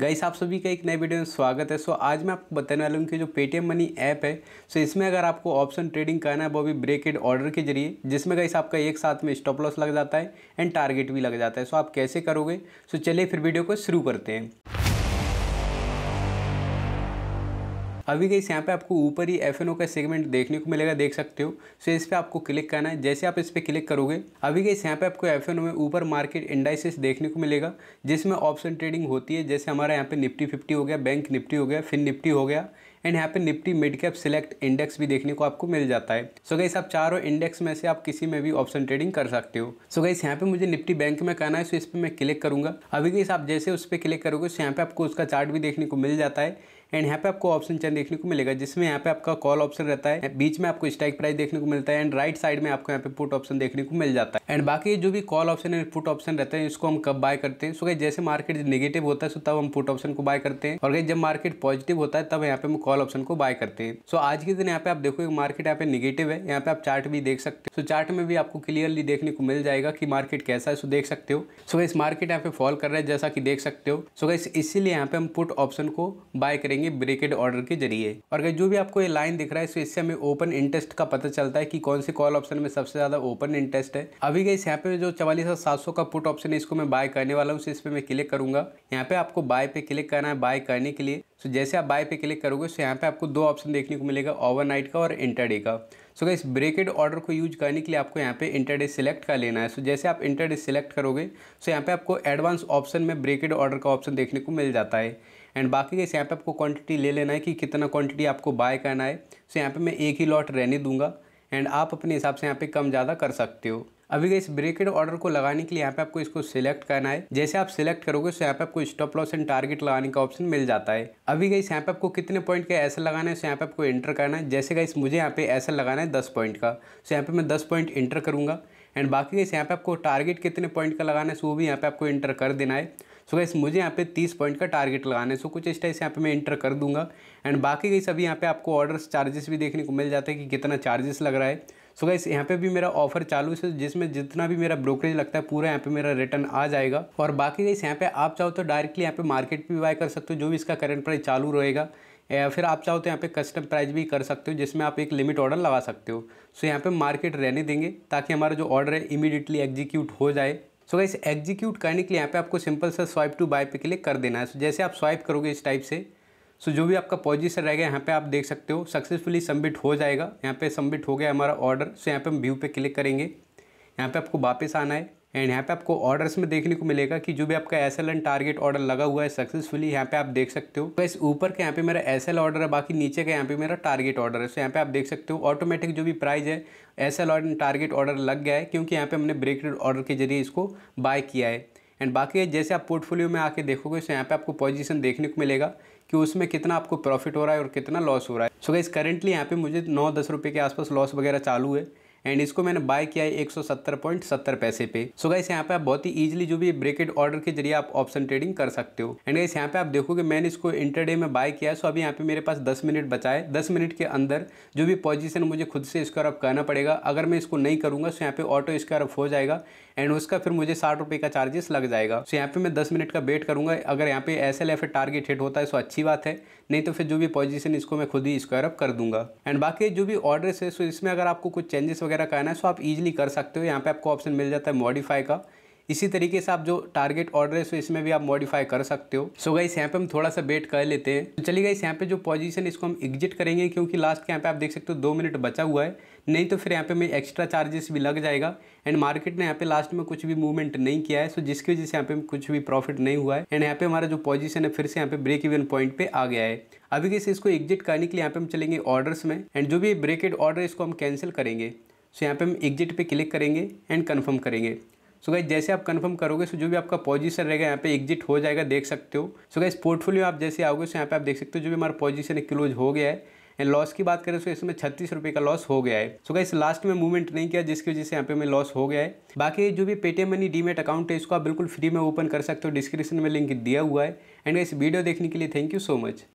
guys आप सभी का एक नए वीडियो में स्वागत है सो आज मैं आपको बताने वाला हूँ कि जो पेटीएम मनी ऐप है सो इसमें अगर आपको ऑप्शन ट्रेडिंग करना है वो भी ब्रेकेड ऑर्डर के जरिए जिसमें गाइस आपका एक साथ में स्टॉप लॉस लग जाता है एंड टारगेट भी लग जाता है सो आप कैसे करोगे सो चलिए फिर वीडियो को शुरू करते हैं अभी गई यहाँ पे आपको ऊपर ही एफ का सेगमेंट देखने को मिलेगा देख सकते हो सो इस पर आपको क्लिक करना है जैसे आप इस पर क्लिक करोगे अभी गई यहाँ पे आपको एफ में ऊपर मार्केट इंडाइसिस देखने को मिलेगा जिसमें ऑप्शन ट्रेडिंग होती है जैसे हमारा यहाँ पे निफ्टी फिफ्टी हो गया बैंक निफ्टी हो गया फिन निफ्टी हो गया एंड यहाँ पे Nifty midcap select index भी देखने को आपको मिल जाता है सो गई आप चारों इंडेक्स में से आप किसी में भी ऑप्शन ट्रेडिंग कर सकते हो सो गई यहाँ पे मुझे निफ्टी बैंक में करना है सो इस पर मैं क्लिक करूंगा अभी गई आप जैसे उस पर क्लिक करोगे सो यहाँ पे आपको उसका चार्ट भी देखने को मिल जाता है एंड यहाँ पे आपको ऑप्शन चैन देखने को मिलेगा जिसमें यहाँ पे आपका कॉल ऑप्शन रहता है बीच में आपको स्ट्राइक प्राइस देखने को मिलता है एंड राइट साइड में आपको यहाँ पे पुट ऑप्शन देखने को मिल जाता है एंड बाकी जो भी call option and put option रहता है इसको हम कब बाय करते हैं सो गई जैसे मार्केट नेगेटिव होता है सो तब हम पुट ऑप्शन को बाय करते हैं और गई जब मार्केट पॉजिटिव होता है तब यहाँ पे हम कॉल ऑप्शन को बाय करते हैं सो आज के दिन यहाँ पे आप देखो मार्केट यहाँ पे निगेटिव है यहाँ पे आप चार्ट भी देख सकते हो सो चार्ट में भी आपको क्लियरली देखने को मिल जाएगा कि मार्केट कैसा है सो देख सकते हो सो गई मार्केट यहाँ पे फॉल कर रहा है जैसा कि देख सकते हो सो गई इसीलिए यहाँ पे हम पुट ऑप्शन को बाय करेंगे जाएंगे ब्रेकेड ऑर्डर के जरिए और अगर जो भी आपको ये लाइन दिख रहा है इससे हमें ओपन इंटरेस्ट का पता चलता है कि कौन से कॉल ऑप्शन में सबसे ज्यादा ओपन इंटरेस्ट है अभी गई यहाँ पे जो चवालीस सात का पुट ऑप्शन है इसको मैं बाय करने वाला हूँ इस पर मैं क्लिक करूंगा यहाँ पे आपको बाय पे क्लिक करना है बाय करने के लिए सो जैसे आप बाय पे क्लिक करोगे सो यहाँ पे आपको दो ऑप्शन देखने को मिलेगा ओवरनाइट का और इंटरडे का सो so इस ब्रेकेड ऑर्डर को यूज करने के लिए आपको यहाँ पे इंटरडे सिलेक्ट कर लेना है सो so, जैसे आप इंटरडे सिलेक्ट करोगे सो so यहाँ पे आपको एडवांस ऑप्शन में ब्रेकेड ऑर्डर का ऑप्शन देखने को मिल जाता है एंड बाकी के यहाँ पे आपको क्वांटिटी ले लेना है कि कितना क्वांटिटी आपको बाय करना है सो यहाँ पे मैं एक ही लॉट रहने दूंगा एंड आप अपने हिसाब से यहाँ पे कम ज़्यादा कर सकते हो अभी इस ब्रेकेड ऑर्डर को लगाने के लिए यहाँ पे आपको इसको सिलेक्ट करना है जैसे आप सिलेक्ट करोगे तो यहाँ पे आपको स्टॉप लॉस एंड टारगेट लगाने का ऑप्शन मिल जाता है अभी गई यहाँ पे आपको कितने पॉइंट का ऐसा लगाना है सो यहाँ पे आपको एंटर करना है जैसे गाइस मुझे यहाँ पे ऐसा लगाना है दस पॉइंट का सो यहाँ पे मैं दस पॉइंट एंटर करूँगा एंड बाकी गई यहाँ पे आपको टारगेट कितने पॉइंट का लगाना है वो भी यहाँ पे आपको एंटर कर देना है सो गैस मुझे यहाँ पे तीस पॉइंट का टारगेट लगाना है सो कुछ इस टाइप से यहाँ पे मैं इंटर कर दूंगा एंड बाकी गई सभी यहाँ पे आपको ऑर्डर चार्जेस भी देखने को मिल जाता है कि कितना चार्जेस लग रहा है सो गैस यहाँ पे भी मेरा ऑफर चालू है जिसमें जितना भी मेरा ब्रोकरेज लगता है पूरा यहाँ पे मेरा रिटर्न आ जाएगा और बाकी गई यहाँ पे आप चाहो तो डायरेक्टली यहाँ पे मार्केट भी बाय कर सकते हो जो भी इसका करेंट प्राइस चालू रहेगा या फिर आप चाहो तो यहाँ पे कस्टम प्राइस भी कर सकते हो जिसमें आप एक लिमिट ऑर्डर लगा सकते हो सो यहाँ पे मार्केट रहने देंगे ताकि हमारा जो ऑर्डर है इमीडिएटली एग्जीक्यूट हो जाए सो गाइस एग्जीक्यूट करने के लिए यहाँ पे आपको सिंपल सा स्वाइप टू बाय पे क्लिक कर देना है सो so, जैसे आप स्वाइप करोगे इस टाइप से सो so, जो भी आपका पोजिशन रहेगा यहाँ पे आप देख सकते हो सक्सेसफुली सबमिट हो जाएगा यहाँ पे सबमिट हो गया हमारा ऑर्डर सो so, यहाँ पे हम व्यू पे क्लिक करेंगे यहाँ पे आपको वापस आना है एंड यहाँ पे आपको ऑर्डर्स में देखने को मिलेगा कि जो भी आपका S L and target order लगा हुआ है सक्सेसफुली यहाँ पे आप देख सकते हो बस तो ऊपर के यहाँ पे मेरा एस एल ऑर्डर है बाकी नीचे का यहाँ पे मेरा टारगेट ऑर्डर है सो तो यहाँ पे आप देख सकते हो ऑटोमेटिक जो भी प्राइस है S L and target order लग गया है क्योंकि यहाँ पे हमने ब्रेकडेड ऑर्डर के जरिए इसको बाय किया है एंड बाकी जैसे आप पोर्टफोलियो में आके देखोगे सो तो यहाँ पे आपको पोजीशन देखने को मिलेगा कि उसमें कितना आपको प्रॉफिट हो रहा है और कितना लॉस हो रहा है सो गाइज करेंटली यहाँ पे मुझे नौ दस रुपये के आसपास लॉस वगैरह चालू है एंड इसको मैंने बाय किया है एक पैसे पे सो गाइस यहाँ पे आप बहुत ही इजीली जो भी ब्रेकेट ऑर्डर के जरिए आप ऑप्शन ट्रेडिंग कर सकते हो एंड गाइस यहाँ पे आप देखोगे मैंने इसको इंटरडे में बाय किया है सो अभी यहाँ पे मेरे पास दस मिनट बचा है दस मिनट के अंदर जो भी पोजिशन मुझे खुद से स्क्वायर अप करना पड़ेगा अगर मैं इसको नहीं करूँगा सो यहाँ पे ऑटो स्क्वायर अप हो जाएगा एंड उसका फिर मुझे साठ रुपये का चार्जेस लग जाएगा सो यहाँ पे मैं दस मिनट का वेट करूँगा अगर यहाँ पे S L F target hit होता है सो अच्छी बात है नहीं तो फिर जो भी पोजिशन इसको मैं खुद ही स्क्वायर अप कर दूंगा एंड बाकी जो भी ऑर्डर्स है सो इसमें अगर आपको कुछ चेंजेस वगैरह वगैरह करना है सो आप इजीली कर सकते हो यहाँ पे आपको ऑप्शन मिल जाता है मॉडिफाई का इसी तरीके से आप जो टारगेट ऑर्डर है सो इसमें भी आप मॉडिफाई कर सकते हो सो गई यहाँ पे हम थोड़ा सा वेट कर लेते हैं तो चलिए गई यहाँ पे जो पोजीशन इसको हम एग्जिट करेंगे क्योंकि लास्ट के यहाँ पे आप देख सकते हो दो मिनट बचा हुआ है नहीं तो फिर यहाँ पे मैं एक्स्ट्रा चार्जेस भी लग जाएगा एंड मार्केट ने यहाँ पे लास्ट में कुछ भी मूवमेंट नहीं किया है सो जिसकी वजह से यहाँ पे कुछ भी प्रॉफिट नहीं हुआ है एंड यहाँ पे हमारा जो पॉजिशन है फिर से यहाँ पे ब्रेक इवन पॉइंट पे आ गया है अभी कैसे इसको एग्जिट करने के लिए यहाँ पे हम चलेंगे ऑर्डर्स में एंड जो भी ब्रेकेड ऑर्डर इसको हम कैंसिल करेंगे सो यहाँ पे हम एग्जिट पे क्लिक करेंगे एंड कंफर्म करेंगे सो गाइज जैसे आप कंफर्म करोगे सो जो भी आपका पोजीशन रहेगा यहाँ पे एग्जिट हो जाएगा देख सकते हो सो गाइज पोर्टफोलियो आप जैसे आओगे सो यहाँ पे आप देख सकते हो जो भी हमारा पोजीशन है क्लोज हो गया है एंड लॉस की बात करें तो इसमें छत्तीस रुपये का लॉस हो गया है सो so गाइस लास्ट में मूवमेंट नहीं किया जिसकी वजह से यहाँ पे हमें लॉस हो गया है बाकी जो भी पेटीएम मनी डीमेट अकाउंट है इसको आप बिल्कुल फ्री में ओपन कर सकते हो डिस्क्रिप्शन में लिंक दिया हुआ है एंड इस वीडियो देखने के लिए थैंक यू सो मच